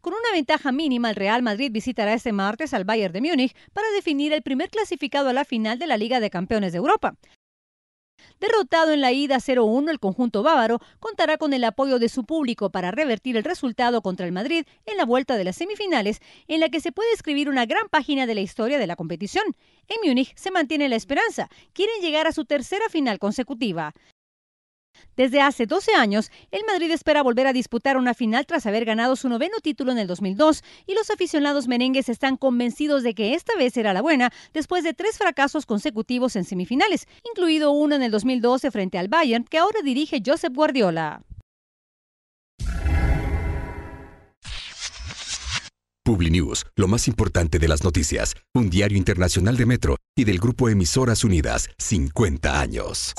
Con una ventaja mínima, el Real Madrid visitará este martes al Bayern de Múnich para definir el primer clasificado a la final de la Liga de Campeones de Europa. Derrotado en la ida 0-1, el conjunto bávaro contará con el apoyo de su público para revertir el resultado contra el Madrid en la vuelta de las semifinales, en la que se puede escribir una gran página de la historia de la competición. En Múnich se mantiene la esperanza, quieren llegar a su tercera final consecutiva. Desde hace 12 años, el Madrid espera volver a disputar una final tras haber ganado su noveno título en el 2002 y los aficionados merengues están convencidos de que esta vez será la buena después de tres fracasos consecutivos en semifinales, incluido uno en el 2012 frente al Bayern que ahora dirige Josep Guardiola. PubliNews, lo más importante de las noticias, un diario internacional de Metro y del grupo Emisoras Unidas, 50 años.